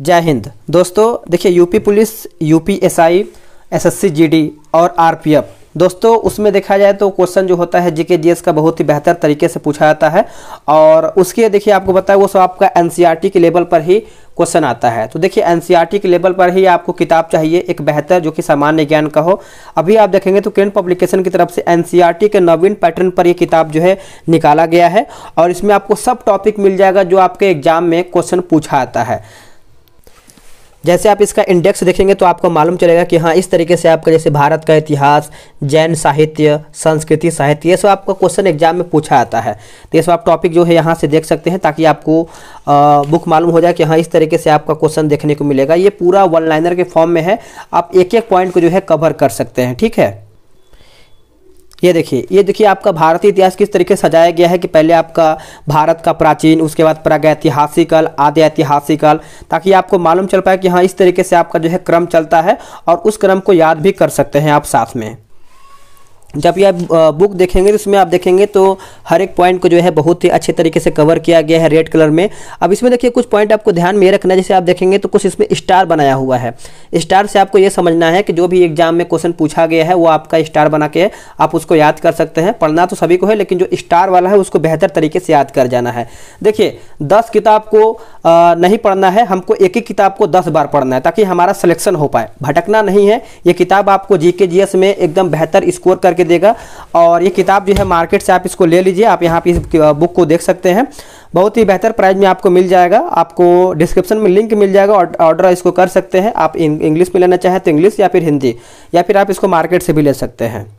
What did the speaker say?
जय हिंद दोस्तों देखिए UP police S C SSC GD और आरपीएफ दोस्तों उसमें देखा जाए तो क्वेश्चन जो होता है जीके जीएस का बहुत ही बेहतर तरीके से पूछा जाता है और उसके देखिए आपको बताया वो सब आपका एनसीईआरटी के लेवल पर ही क्वेश्चन आता है तो देखिए एनसीईआरटी के लेवल पर ही आपको किताब चाहिए एक बेहतर जो कि सामान्य ज्ञान का हो अभी आप देखेंगे तो किरण पब्लिकेशन की तरफ से टी के नवीन पैटर्न पर यह किताब जो है निकाला गया है और इसमें आपको सब टॉपिक मिल जाएगा जो आपके एग्जाम में क्वेश्चन पूछा आता है जैसे आप इसका इंडेक्स देखेंगे तो आपको मालूम चलेगा कि हाँ इस तरीके से आपका जैसे भारत का इतिहास जैन साहित्य संस्कृति साहित्य ये सब आपका क्वेश्चन एग्जाम में पूछा आता है तो ये सब आप टॉपिक जो है यहाँ से देख सकते हैं ताकि आपको आ, बुक मालूम हो जाए कि हाँ इस तरीके से आपका क्वेश्चन देखने को मिलेगा ये पूरा वन लाइनर के फॉर्म में है आप एक एक पॉइंट को जो है कवर कर सकते हैं ठीक है ये देखिए ये देखिए आपका भारतीय इतिहास किस तरीके से सजाया गया है कि पहले आपका भारत का प्राचीन उसके बाद प्रागैतिहासिकल आदि ऐतिहासिकल ताकि आपको मालूम चल पाए कि हाँ इस तरीके से आपका जो है क्रम चलता है और उस क्रम को याद भी कर सकते हैं आप साथ में जब ये आप बुक देखेंगे तो इसमें आप देखेंगे तो हर एक पॉइंट को जो है बहुत ही अच्छे तरीके से कवर किया गया है रेड कलर में अब इसमें देखिए कुछ पॉइंट आपको ध्यान में रखना है जैसे आप देखेंगे तो कुछ इसमें स्टार बनाया हुआ है स्टार से आपको ये समझना है कि जो भी एग्जाम में क्वेश्चन पूछा गया है वो आपका स्टार बना के आप उसको याद कर सकते हैं पढ़ना तो सभी को है लेकिन जो स्टार वाला है उसको बेहतर तरीके से याद कर जाना है देखिए दस किताब को आ, नहीं पढ़ना है हमको एक ही किताब को दस बार पढ़ना है ताकि हमारा सिलेक्शन हो पाए भटकना नहीं है ये किताब आपको जी के में एकदम बेहतर स्कोर करके देगा और ये किताब जो है मार्केट से आप इसको ले लीजिए आप यहाँ पर इस बुक को देख सकते हैं बहुत ही बेहतर प्राइस में आपको मिल जाएगा आपको डिस्क्रिप्शन में लिंक मिल जाएगा ऑर्डर इसको कर सकते हैं आप इंग्लिश में लेना चाहें तो इंग्लिश या फिर हिंदी या फिर आप इसको मार्केट से भी ले सकते हैं